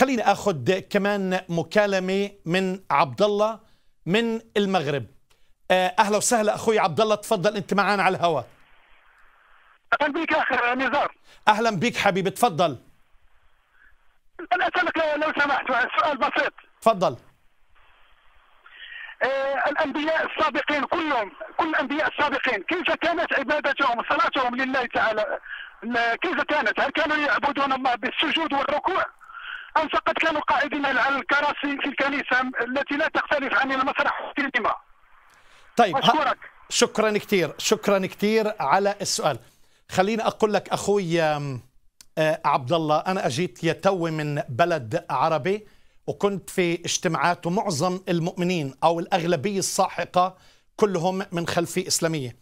خليني اخذ كمان مكالمه من عبد الله من المغرب آه، اهلا وسهلا اخوي عبد الله تفضل انت معنا على الهواء اهلا بك اخ نزار اهلا بك حبيبي تفضل انا اسالك لو سمحت سؤال بسيط تفضل آه الانبياء السابقين كلهم كل الانبياء السابقين كيف كانت عبادتهم صلاتهم لله تعالى كيف كانت هل كانوا يعبدون الله بالسجود والركوع ان فقط كانوا قاعدين على الكراسي في الكنيسة التي لا تختلف عن المسرح في الدماء طيب أشكرك شكرا كثير شكرا كثير على السؤال خليني أقول لك أخوي آه، عبد الله أنا أجيت يتو من بلد عربي وكنت في اجتماعات ومعظم المؤمنين أو الأغلبية الساحقة كلهم من خلفية إسلامية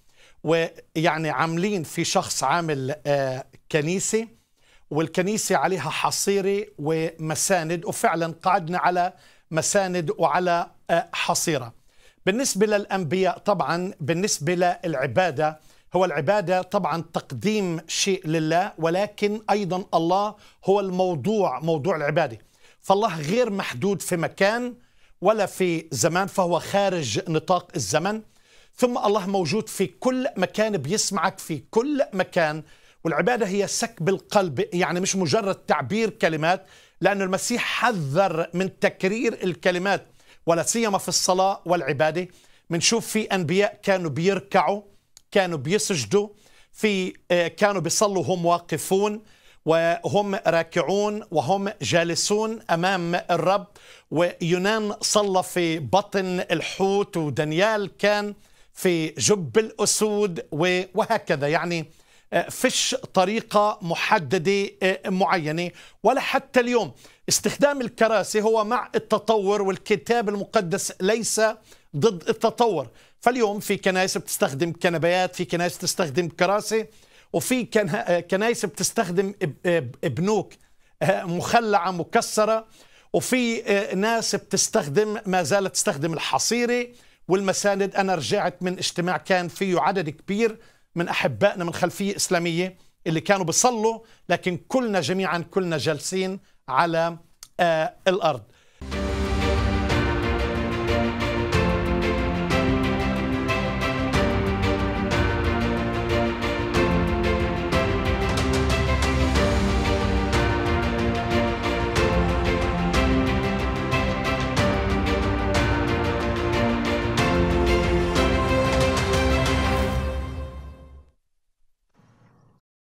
ويعني عاملين في شخص عامل آه، كنيسة والكنيسة عليها حصيرة ومساند وفعلا قعدنا على مساند وعلى آه، حصيرة بالنسبة للأنبياء طبعا بالنسبة للعبادة هو العبادة طبعا تقديم شيء لله ولكن أيضا الله هو الموضوع موضوع العبادة فالله غير محدود في مكان ولا في زمان فهو خارج نطاق الزمن ثم الله موجود في كل مكان بيسمعك في كل مكان والعبادة هي سك بالقلب يعني مش مجرد تعبير كلمات لأن المسيح حذر من تكرير الكلمات ولا سيما في الصلاة والعبادة بنشوف في أنبياء كانوا بيركعوا كانوا بيسجدوا في آه، كانوا بيصلوا هم واقفون وهم راكعون وهم جالسون امام الرب ويونان صلى في بطن الحوت ودانيال كان في جب الاسود وهكذا يعني آه، فش طريقة محددة آه، معينة ولا حتى اليوم استخدام الكراسي هو مع التطور والكتاب المقدس ليس ضد التطور فاليوم في كنائس بتستخدم كنبيات في كنائس بتستخدم كراسي وفي آه، كنائس بتستخدم بنوك مخلعة مكسرة وفي ناس بتستخدم ما زالت تستخدم الحصيرة والمساند أنا رجعت من اجتماع كان فيه عدد كبير من أحبائنا من خلفية إسلامية اللي كانوا بيصلوا لكن كلنا جميعا كلنا جالسين على آه، الأرض